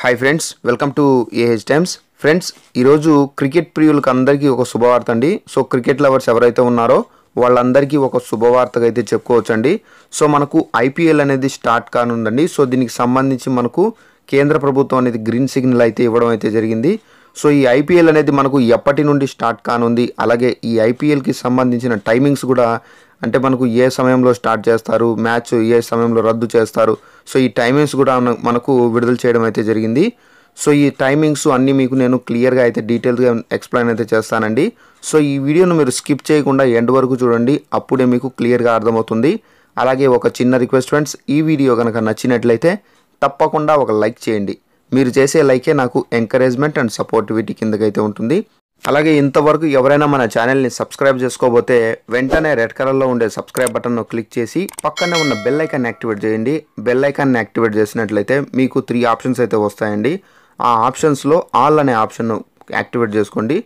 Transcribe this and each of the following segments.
hi friends welcome to AH Times friends ఈరోజు cricket ప్రియులకు అందరికీ ఒక శుభవార్త అండి సో క్రికెట్ లవర్స్ ఎవరైతే ఉన్నారో వాళ్ళందరికీ ఒక శుభవార్తగా అయితే చెప్పుకోవచ్చండి సో మనకు ఐపీఎల్ అనేది స్టార్ట్ కానుందండి సో దీనికి సంబంధించి మనకు కేంద్ర ప్రభుత్వం అనేది గ్రీన్ సిగ్నల్ అయితే ఇవ్వడం అయితే జరిగింది సో ఈ ఐపీఎల్ అనేది మనకు ఎప్పటి నుండి స్టార్ట్ కానుంది అలాగే ఈ ఐపీఎల్కి సంబంధించిన టైమింగ్స్ కూడా అంటే మనకు ఏ సమయంలో స్టార్ట్ చేస్తారు మ్యాచ్ ఏ సమయంలో రద్దు చేస్తారు సో ఈ టైమింగ్స్ కూడా మనకు విడుదల చేయడం అయితే జరిగింది సో ఈ టైమింగ్స్ అన్నీ మీకు నేను క్లియర్గా అయితే డీటెయిల్స్గా ఎక్స్ప్లెయిన్ అయితే చేస్తానండి సో ఈ వీడియోను మీరు స్కిప్ చేయకుండా ఎండ్ వరకు చూడండి అప్పుడే మీకు క్లియర్గా అర్థమవుతుంది అలాగే ఒక చిన్న రిక్వెస్ట్ ఫ్రెండ్స్ ఈ వీడియో కనుక నచ్చినట్లయితే తప్పకుండా ఒక లైక్ చేయండి మీరు చేసే లైకే నాకు ఎంకరేజ్మెంట్ అండ్ సపోర్టివిటీ కిందకైతే ఉంటుంది అలాగే ఇంతవరకు ఎవరైనా మన ఛానల్ని సబ్స్క్రైబ్ చేసుకోబోతే వెంటనే రెడ్ కలర్లో ఉండే సబ్స్క్రైబ్ బటన్ను క్లిక్ చేసి పక్కనే ఉన్న బెల్ ఐకాన్ యాక్టివేట్ చేయండి బెల్ ఐకాన్ని యాక్టివేట్ చేసినట్లయితే మీకు త్రీ ఆప్షన్స్ అయితే వస్తాయండి ఆ ఆప్షన్స్లో ఆల్ అనే ఆప్షన్ను యాక్టివేట్ చేసుకోండి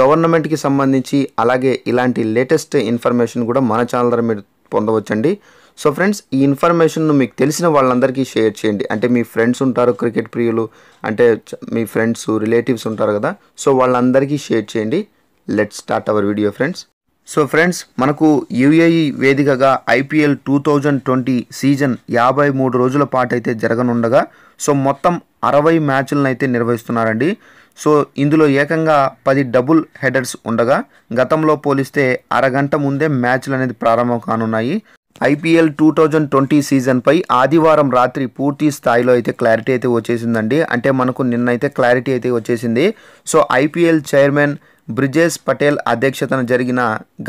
గవర్నమెంట్కి సంబంధించి అలాగే ఇలాంటి లేటెస్ట్ ఇన్ఫర్మేషన్ కూడా మన ఛానల్ ద్వారా మీరు పొందవచ్చండి సో ఫ్రెండ్స్ ఈ ఇన్ఫర్మేషన్ను మీకు తెలిసిన వాళ్ళందరికీ షేర్ చేయండి అంటే మీ ఫ్రెండ్స్ ఉంటారు క్రికెట్ ప్రియులు అంటే మీ ఫ్రెండ్స్ రిలేటివ్స్ ఉంటారు కదా సో వాళ్ళందరికీ షేర్ చేయండి let start our video friends so friends మనకు యుఏఈ వేదికగా IPL two thousand twenty season యాభై మూడు రోజుల పాటు అయితే జరగనుండగా సో మొత్తం అరవై మ్యాచ్లను అయితే నిర్వహిస్తున్నారండి సో ఇందులో ఏకంగా పది డబుల్ హెడర్స్ ఉండగా గతంలో పోలిస్తే అరగంట ముందే మ్యాచ్లు అనేది ప్రారంభం కానున్నాయి ఐపీఎల్ టూ థౌజండ్ ట్వంటీ సీజన్పై ఆదివారం రాత్రి పూర్తి స్థాయిలో అయితే క్లారిటీ అయితే వచ్చేసిందండి అంటే మనకు నిన్నైతే క్లారిటీ అయితే వచ్చేసింది so IPL chairman Brijesh Patel అధ్యక్షతన జరిగిన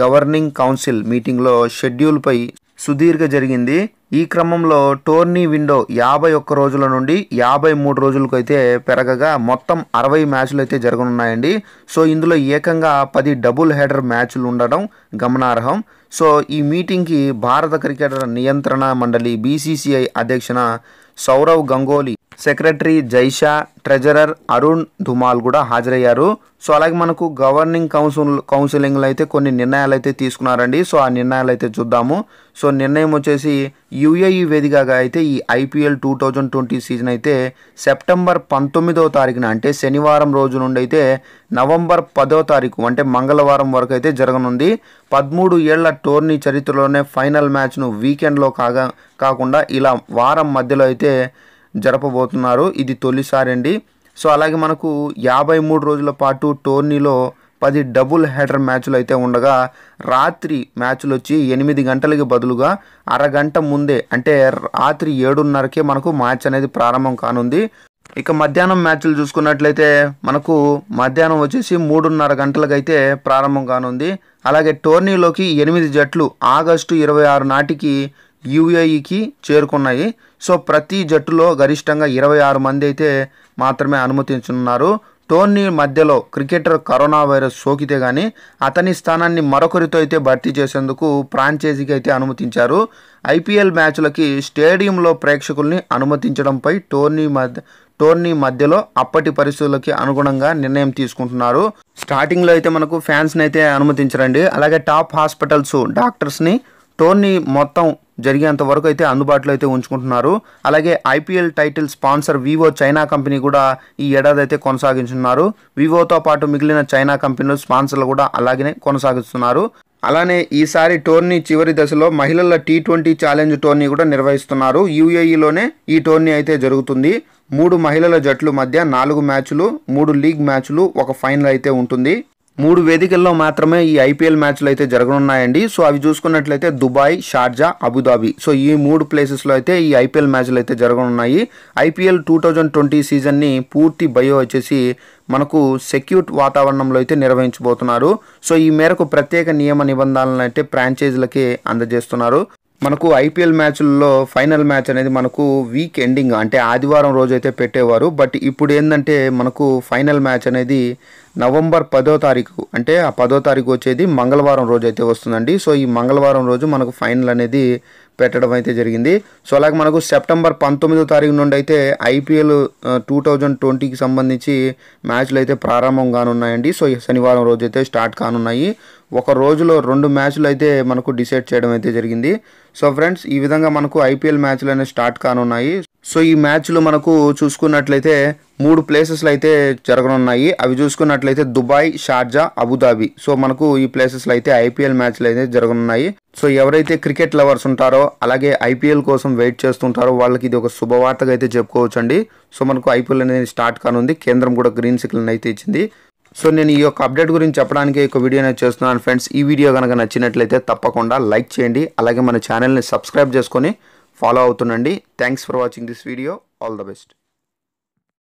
గవర్నింగ్ కౌన్సిల్ మీటింగ్లో షెడ్యూల్పై సుదీర్ఘ జరిగింది ఈ క్రమంలో టోర్నీ విండో యాభై ఒక్క రోజుల నుండి యాభై మూడు రోజులకు అయితే పెరగగా మొత్తం అరవై మ్యాచ్లు అయితే జరగనున్నాయండి సో ఇందులో ఏకంగా పది డబుల్ హెడర్ మ్యాచ్లు ఉండడం గమనార్హం సో ఈ మీటింగ్కి భారత క్రికెటర్ నియంత్రణ మండలి BCCI అధ్యక్షున Sourav Ganguly secretary జైషా treasurer Arun Dhumal కూడా హాజరయ్యారు సో అలాగే మనకు గవర్నింగ్ కౌన్సిల్ కౌన్సిలింగ్లో అయితే కొన్ని నిర్ణయాలు అయితే తీసుకున్నారండి సో ఆ నిర్ణయాలు అయితే చూద్దాము సో నిర్ణయం వచ్చేసి యూఏఈ వేదికగా అయితే ఈ IPL two thousand twenty season అయితే సెప్టెంబర్ పంతొమ్మిదవ తారీఖున అంటే శనివారం రోజు నుండి అయితే నవంబర్ పదో తారీఖు అంటే మంగళవారం వరకు అయితే జరగనుంది పదమూడు ఏళ్ల టోర్నీ చరిత్రలోనే ఫైనల్ మ్యాచ్ను వీకెండ్లో కాగా కాకుండా ఇలా వారం మధ్యలో అయితే జరపబోతున్నారు ఇది తొలిసారి అండి సో అలాగే మనకు యాభై మూడు రోజుల పాటు టోర్నీలో పది డబుల్ హెడర్ మ్యాచ్లు అయితే ఉండగా రాత్రి మ్యాచ్లు వచ్చి ఎనిమిది గంటలకి బదులుగా అరగంట ముందే అంటే రాత్రి ఏడున్నరకే మనకు మ్యాచ్ అనేది ప్రారంభం కానుంది ఇక మధ్యాహ్నం మ్యాచ్లు చూసుకున్నట్లయితే మనకు మధ్యాహ్నం వచ్చేసి మూడున్నర గంటలకైతే ప్రారంభం కానుంది అలాగే టోర్నీలోకి ఎనిమిది జట్లు ఆగస్టు ఇరవై ఆరు నాటికి యూఏఈకి చేరుకున్నాయి సో ప్రతి జట్టులో గరిష్టంగా ఇరవై ఆరు మంది అయితే మాత్రమే అనుమతించనున్నారు టోర్నీ మధ్యలో క్రికెటర్ కరోనా వైరస్ సోకితే కానీ అతని స్థానాన్ని మరొకరితో అయితే భర్తీ చేసేందుకు ఫ్రాంచైజీకి అయితే అనుమతించారు ఐపీఎల్ మ్యాచ్లకి స్టేడియంలో ప్రేక్షకుల్ని అనుమతించడంపై టోర్నీ మధ్య టోర్నీ మధ్యలో అప్పటి పరిస్థితులకి అనుగుణంగా నిర్ణయం తీసుకుంటున్నారు స్టార్టింగ్లో అయితే మనకు ఫ్యాన్స్ని అయితే అనుమతించరండి అలాగే టాప్ హాస్పిటల్స్ డాక్టర్స్ని టోర్నీ మొత్తం జరిగేంత వరకు అయితే అందుబాటులో అయితే ఉంచుకుంటున్నారు అలాగే IPL title sponsor Vivo China company కూడా ఈ ఏడాది అయితే కొనసాగించున్నారు వివోతో పాటు మిగిలిన చైనా కంపెనీలు స్పాన్సర్లు కూడా అలాగనే కొనసాగిస్తున్నారు అలానే ఈసారి టోర్నీ చివరి దశలో మహిళల టీ ట్వంటీ ఛాలెంజ్ టోర్నీ కూడా నిర్వహిస్తున్నారు యూఏఈలోనే ఈ టోర్నీ అయితే జరుగుతుంది మూడు మహిళల జట్లు మధ్య నాలుగు మ్యాచ్లు మూడు లీగ్ మ్యాచ్లు ఒక ఫైనల్ అయితే ఉంటుంది మూడు వేదికల్లో మాత్రమే ఈ ఐపీఎల్ మ్యాచ్లు అయితే జరగనున్నాయండి సో అవి చూసుకున్నట్లయితే దుబాయ్ షార్జా అబుదాబి సో ఈ మూడు ప్లేసెస్లో అయితే ఈ ఐపీఎల్ మ్యాచ్లు అయితే జరగనున్నాయి ఐపీఎల్ టూ థౌజండ్ ట్వంటీ సీజన్ని పూర్తి బయో వచ్చేసి మనకు సెక్యూర్ట్ వాతావరణంలో అయితే నిర్వహించబోతున్నారు సో ఈ మేరకు ప్రత్యేక నియమ నిబంధనలను అయితే ఫ్రాంచైజీలకి అందజేస్తున్నారు మనకు ఐపీఎల్ మ్యాచ్ల్లో ఫైనల్ మ్యాచ్ అనేది మనకు వీక్ ఎండింగ్ అంటే ఆదివారం రోజు అయితే పెట్టేవారు బట్ ఇప్పుడు ఏంటంటే మనకు ఫైనల్ మ్యాచ్ అనేది నవంబర్ పదో తారీఖు అంటే ఆ పదో తారీఖు వచ్చేది మంగళవారం రోజు అయితే వస్తుందండి సో ఈ మంగళవారం రోజు మనకు ఫైనల్ అనేది పెట్టడం అయితే జరిగింది సో అలాగే మనకు సెప్టెంబర్ పంతొమ్మిదో తారీఖు నుండి అయితే ఐపీఎల్ టూ థౌజండ్ ట్వంటీకి సంబంధించి మ్యాచ్లు అయితే ప్రారంభం కానున్నాయండి సో శనివారం రోజు అయితే స్టార్ట్ కానున్నాయి ఒక రోజులో రెండు మ్యాచ్లు అయితే మనకు డిసైడ్ చేయడం అయితే జరిగింది సో ఫ్రెండ్స్ ఈ విధంగా మనకు ఐపీఎల్ మ్యాచ్లు అనేవి స్టార్ట్ కానున్నాయి సో ఈ మ్యాచ్లు మనకు చూసుకున్నట్లయితే మూడు ప్లేసెస్లు అయితే జరగనున్నాయి అవి చూసుకున్నట్లయితే దుబాయ్ షార్జా అబుదాబి సో మనకు ఈ ప్లేసెస్లో అయితే ఐపీఎల్ మ్యాచ్లు అయితే జరగనున్నాయి సో ఎవరైతే క్రికెట్ లవర్స్ ఉంటారో అలాగే ఐపీఎల్ కోసం వెయిట్ చేస్తుంటారో వాళ్ళకి ఇది ఒక శుభవార్తగా అయితే చెప్పుకోవచ్చండి సో మనకు ఐపీఎల్ అనేది స్టార్ట్ కానుంది కేంద్రం కూడా గ్రీన్ సిగ్నల్ అయితే ఇచ్చింది సో నేను ఈ యొక్క అప్డేట్ గురించి చెప్పడానికి ఈ వీడియో నేను చేస్తున్నాను ఫ్రెండ్స్ ఈ వీడియో కనుక నచ్చినట్లయితే తప్పకుండా లైక్ చేయండి అలాగే మన ఛానల్ని సబ్స్క్రైబ్ చేసుకొని ఫాలో అవుతుండండి thanks for watching this video all the best